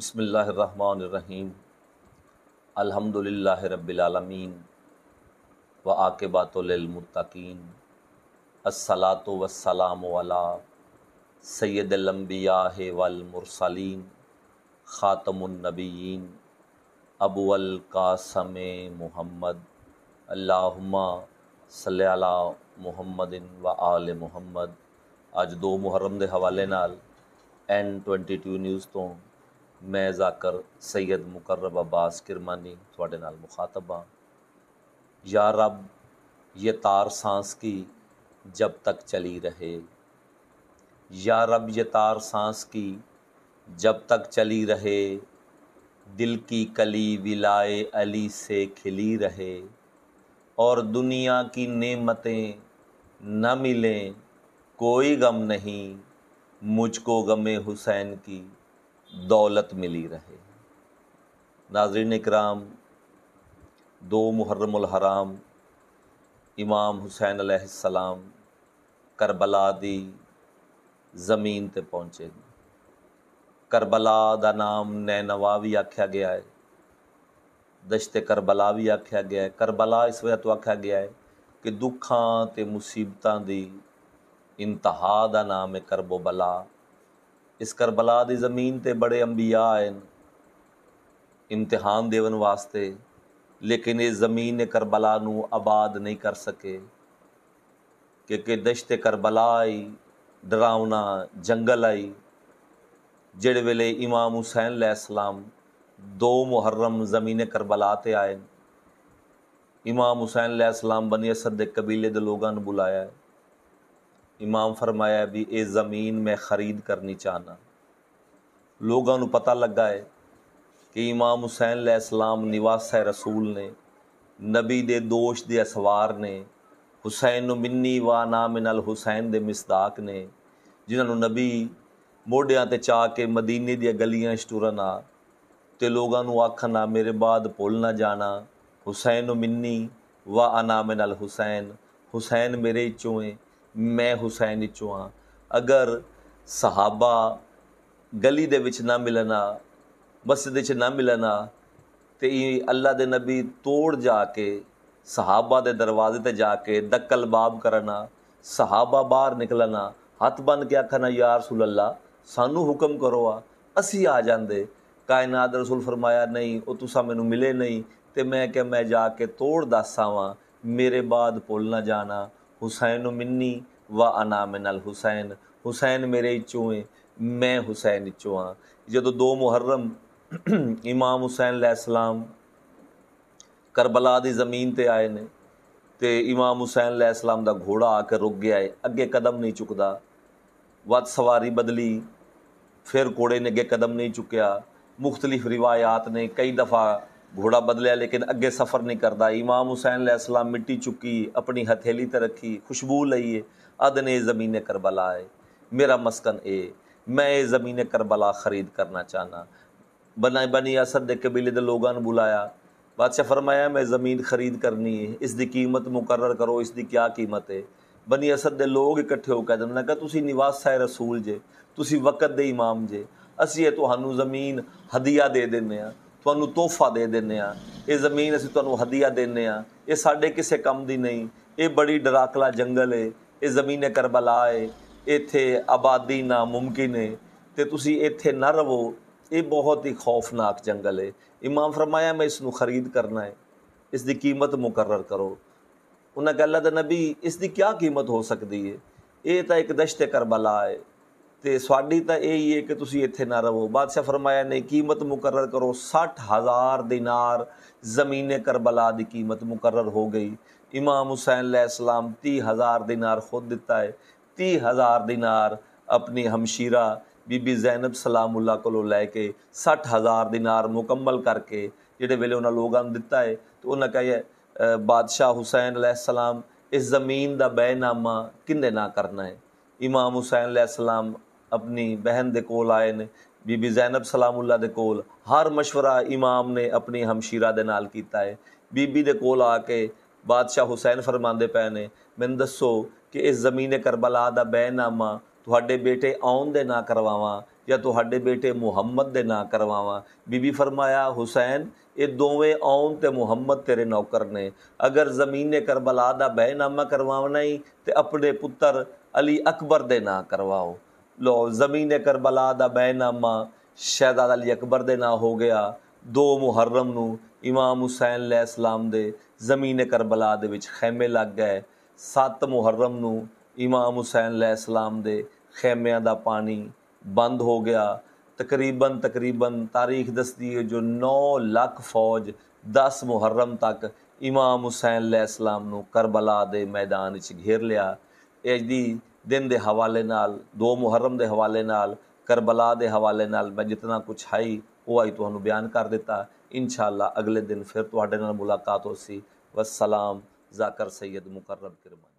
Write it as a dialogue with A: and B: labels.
A: बसमीम अल्हम्दुलिल्लाह रब्बिलालमीन व आकबातमतकीन अस्सलात वसलाम वाला सैदलम्बिया वलमरसलिन ख़ातमनबीन अबुल कासम मोहम्मद अल्लाहुम्मा सल अला मुहम्मदिन व आल दो मुहर्रम के हवाले नाल एन ट्वेंटी टू न्यूज़ तो मैं जाकर सैयद मुकर्रब अब्बास किरमानी थोड़े नाल मुखातब हाँ या रब ये तार सांस की जब तक चली रहे या रब ये तार सांस की जब तक चली रहे दिल की कली विलाए अली से खिली रहे और दुनिया की नेमतें न मिलें कोई गम नहीं मुझको गमे हुसैन की दौलत मिली रहे नाजरीन इकराम दो हराम इमाम हुसैन अलैहिस्सलाम करबला दी ज़मीन ते पहुँचे करबला दा नाम नैनवा भी आख्या गया है दशत करबला भी आख्या गया है करबला इस वजह तो आख्या गया है कि दुखा ते मुसीबतों की इंतहा नाम है करबो बला ਇਸ ਕਰਬਲਾ ਦੀ ਜ਼ਮੀਨ ਤੇ ਬੜੇ ਅੰਬੀਆ ਆਏ ਇਮਤਿਹਾਨ ਦੇਵਨ ਵਾਸਤੇ ਲੇਕਿਨ ਇਹ ਜ਼ਮੀਨ ਨੇ ਕਰਬਲਾ ਨੂੰ ਆਬਾਦ ਨਹੀਂ ਕਰ ਸਕੇ ਕਿਉਂਕਿ ਦਸ਼ਤ ਕਰਬਲਾ ਆਈ ਡਰਾਉਣਾ ਜੰਗਲ ਆਈ ਜਿਹੜੇ ਵੇਲੇ ਇਮਾਮ ਹੁਸੈਨ ਅਲੈਹਿਸਲਾਮ ਦੋ ਮੁਹਰਮ ਜ਼ਮੀਨ ਕਰਬਲਾ ਤੇ ਆਏ ਇਮਾਮ ਹੁਸੈਨ ਅਲੈਹਿਸਲਾਮ ਬਨੀ ਅਸਦ ਦੇ ਕਬੀਲੇ ਦੇ ਲੋਕਾਂ ਨੂੰ ਬੁਲਾਇਆ ਇਮਾਮ ਫਰਮਾਇਆ ਵੀ ਇਹ ਜ਼ਮੀਨ ਮੈਂ ਖਰੀਦ ਕਰਨੀ ਚਾਹਨਾ ਲੋਕਾਂ ਨੂੰ ਪਤਾ ਲੱਗਾ ਹੈ ਕਿ ਇਮਾਮ ਹੁਸੈਨ ਅਲੈਹ ਸਲਾਮ ਨਿਵਾਸਾ ਰਸੂਲ ਨੇ ਨਬੀ ਦੇ ਦੋਸ਼ ਦੇ ਅਸਵਾਰ ਨੇ ਹੁਸੈਨ ਮਿੰਨੀ ਵਾ ਨਾਮਿਨਲ ਹੁਸੈਨ ਦੇ ਮਿਸਦਾਕ ਨੇ ਜਿਨ੍ਹਾਂ ਨੂੰ ਨਬੀ ਮੋਢਿਆਂ ਤੇ ਚਾ ਕੇ ਮਦੀਨੇ ਦੀਆਂ ਗਲੀਆਂ ਸ਼ਟੁਰਨ ਆ ਤੇ ਲੋਕਾਂ ਨੂੰ ਆਖਣਾ ਮੇਰੇ ਬਾਅਦ ਭੁੱਲ ਨਾ ਜਾਣਾ ਹੁਸੈਨ ਮਿੰਨੀ ਵਾ ਅਨਾਮਿਨਲ ਹੁਸੈਨ ਹੁਸੈਨ ਮੇਰੇ ਚੋਂ ਮੈਂ ਹੁਸੈਨ ਵਿੱਚੋਂ ਆ ਅਗਰ ਸਹਾਬਾ ਗਲੀ ਦੇ ਵਿੱਚ ਨਾ ਮਿਲਣਾ ਮਸਜਿਦ ਵਿੱਚ ਨਾ ਮਿਲਣਾ ਤੇ ਇਹ ਅੱਲਾ ਦੇ ਨਬੀ ਤੋੜ ਜਾ ਕੇ ਸਹਾਬਾ ਦੇ ਦਰਵਾਜ਼ੇ ਤੇ ਜਾ ਕੇ ਦਕਲ ਬਾਬ ਕਰਨਾ ਸਹਾਬਾ ਬਾਹਰ ਨਿਕਲਣਾ ਹੱਥ ਬੰਨ ਕੇ ਆਖਣਾ ਯਾ ਰਸੂਲ ਅੱਲਾ ਸਾਨੂੰ ਹੁਕਮ ਕਰੋ ਆ ਅਸੀਂ ਆ ਜਾਂਦੇ ਕਾਇਨਾਤ ਰਸੂਲ ਫਰਮਾਇਆ ਨਹੀਂ ਉਹ ਤੁਸੀਂ ਮੈਨੂੰ ਮਿਲੇ ਨਹੀਂ ਤੇ ਮੈਂ ਕਿ ਮੈਂ ਜਾ ਕੇ ਤੋੜ ਦੱਸਾਂ ਵਾਂ ਮੇਰੇ ਬਾਅਦ ਭੁੱਲ ਨਾ ਜਾਣਾ हुसैन मिन्नी व अना मिनल हुसैन हुसैन मेरे चूँ मैं हुसैन चूँ जो दो मुहर्रम इमाम हुसैन लैसलाम करबला की जमीन पर आए ने ਤੇ ਇਮਾਮ ਹੁਸੈਨ ਅਲੈਹ ਸਲਾਮ ਦਾ ਘੋੜਾ ਆ ਕੇ ਰੁਕ ਗਿਆ ਏ ਅੱਗੇ ਕਦਮ ਨਹੀਂ ਚੁੱਕਦਾ ਵੱਤ ਸਵਾਰੀ ਬਦਲੀ ਫਿਰ ਘੋੜੇ ਨੇ ਅੱਗੇ ਕਦਮ ਨਹੀਂ ਚੁੱਕਿਆ ਮੁxtਲਿਫ ਰਿਵਾਇਤ ਨੇ ਕਈ ਦਫਾ घोड़ा बदलिया लेकिन अगे सफ़र नहीं करता इमाम हुसैन सलाम मिट्टी चुकी अपनी हथेली ते रखी खुशबू लई अदन ए ज़मीन करबला है मेरा मस्कन ए मैं ये ज़मीन करबला ख़रीद करना चाहना बना बनी असद के कबीले के लोगों ने बुलाया बादशाह फरमाया मैं ज़मीन ख़रीद करनी है इसकी कीमत मुकर करो इसकी क्या कीमत है बनी असद के लोग इकट्ठे होकर कहते मैं कहा तुम निवास है रसूल जे तुम वक़्त दे इमाम जे असी तो ज़मीन हदिया दे दें ਤੁਹਾਨੂੰ ਤੋਹਫਾ ਦੇ ਦਿੰਨੇ ਆ ਇਹ ਜ਼ਮੀਨ ਅਸੀਂ ਤੁਹਾਨੂੰ ਹਦੀਆ ਦਿੰਨੇ ਆ ਇਹ ਸਾਡੇ ਕਿਸੇ ਕੰਮ ਦੀ ਨਹੀਂ ਇਹ ਬੜੀ ਡਰਾਕਲਾ ਜੰਗਲ ਏ ਇਹ ਜ਼ਮੀਨ ਕਰਬਲਾ ਏ ਇੱਥੇ ਆਬਾਦੀ ਨਾ ਮੁਮਕਿਨ ਏ ਤੇ ਤੁਸੀਂ ਇੱਥੇ ਨਾ ਰਵੋ ਇਹ ਬਹੁਤ ਹੀ ਖੌਫਨਾਕ ਜੰਗਲ ਏ ਇਮਾਮ ਫਰਮਾਇਆ ਮੈਂ ਇਸ ਨੂੰ ਖਰੀਦ ਕਰਨਾ ਹੈ ਇਸ ਦੀ ਕੀਮਤ ਮੁਕਰਰ ਕਰੋ ਉਹਨਾਂ ਕਹਿੰਦਾ ਦਾ ਨਬੀ ਇਸ ਦੀ ਕੀ ਕੀਮਤ ਹੋ ਸਕਦੀ ਏ ਇਹ ਤਾਂ ਇੱਕ ਦਸ਼ਤ ਕਰਬਲਾ ਏ ਤੇ ਸਾਡੀ ਤਾਂ ਇਹ ਹੀ ਹੈ ਕਿ ਤੁਸੀਂ ਇੱਥੇ ਨਾ ਰਹੋ ਬਾਦਸ਼ਾਹ ਫਰਮਾਇਆ ਨੇ ਕੀਮਤ ਮੁਕਰਰ ਕਰੋ 60000 ਦਿਨਾਰ ਜ਼ਮੀਨ ਕਰਬਲਾ ਦੀ ਕੀਮਤ ਮੁਕਰਰ ਹੋ ਗਈ इमाम हुसैन सलाम तीह हज़ार दिनार खुद देता है तीह हज़ार दिनार अपनी हमशीरा बीबी जैनब सलामुल्ला को लैके सठ हज़ार दिनार मुकम्मल करके ਜਿਹੜੇ ਵੇਲੇ ਉਹਨਾਂ ਲੋਕਾਂ ਨੂੰ ਦਿੱਤਾ ਹੈ ਤੇ ਉਹਨਾਂ ਕਹੇ ਬਾਦਸ਼ਾਹ ਹੁਸੈਨ ਅਲੈਹਿਸਲਾਮ ਇਸ ਜ਼ਮੀਨ ਦਾ ਬੈਨਾਮਾ ਕਿੰਨੇ ਨਾ ਕਰਨਾ ਹੈ ਇਮਾਮ ਹੁਸੈਨ ਅਲੈਹਿਸਲਾਮ अपनी बहन दे कोल आए ने बीबी जैनब सलामुल्ला दे कोल हर मशवरा इमाम ने अपनी हमशीरा दे नाल कीता है बीबी दे कोल आके बादशाह हुसैन फरमाते पे ने मैं दसो कि इस जमीन करबला का बैनामा थोड़े बेटे आन दे ना करवाव या तोडे बेटे मुहम्मद दे ना करवाव बीबी फरमाया हुसैन ये दोवें आन तो मुहम्मद तेरे नौकर ने अगर जमीन करबला का बैनामा करवाना ही तो अपने पुत्र अली अकबर दे ना करवाओ ਲੋ ਜ਼ਮੀਨ ਕਰਬਲਾ ਦਾ ਬੈਨਾਮਾ ਸ਼ਹਿਜ਼ਾਦਾ ਅਲੀ ਅਕਬਰ ਦੇ ਨਾਂ ਹੋ ਗਿਆ ਦੋ ਮੁਹਰਮ ਨੂੰ ਇਮਾਮ ਹੁਸੈਨ ਅਲੈਹ ਸਲਾਮ ਦੇ ਜ਼ਮੀਨ ਕਰਬਲਾ ਦੇ ਵਿੱਚ ਖੈਮੇ ਲੱਗ ਗਏ 7 ਮੁਹਰਮ ਨੂੰ ਇਮਾਮ ਹੁਸੈਨ ਅਲੈਹ ਸਲਾਮ ਦੇ ਖੈਮਿਆਂ ਦਾ ਪਾਣੀ ਬੰਦ ਹੋ ਗਿਆ ਤਕਰੀਬਨ ਤਕਰੀਬਨ ਤਾਰੀਖ ਦੱਸਦੀ ਹੈ ਜੋ 9 ਲੱਖ ਫੌਜ 10 ਮੁਹਰਮ ਤੱਕ ਇਮਾਮ ਹੁਸੈਨ ਅਲੈਹ ਸਲਾਮ ਨੂੰ ਕਰਬਲਾ ਦੇ ਮੈਦਾਨ ਵਿੱਚ ਘੇਰ ਲਿਆ ਇਹ ਦੀ ਦਿਨ ਦੇ ਹਵਾਲੇ ਨਾਲ 2 ਮੁਹਰਮ ਦੇ ਹਵਾਲੇ ਨਾਲ ਕਰਬਲਾ ਦੇ ਹਵਾਲੇ ਨਾਲ ਮੈਂ ਜਿੰਨਾ ਕੁਝ ਹੈ ਉਹ ਅੱਜ ਤੁਹਾਨੂੰ ਬਿਆਨ ਕਰ ਦਿੱਤਾ ਇਨਸ਼ਾਅੱਲਾ ਅਗਲੇ ਦਿਨ ਫਿਰ ਤੁਹਾਡੇ ਨਾਲ ਮੁਲਾਕਾਤ ਹੋਸੀ ਵਸਲਾਮ ਜ਼ਾਕਰ ਸੈਦ ਮੁਕਰਮ ਕਿਰਮਾ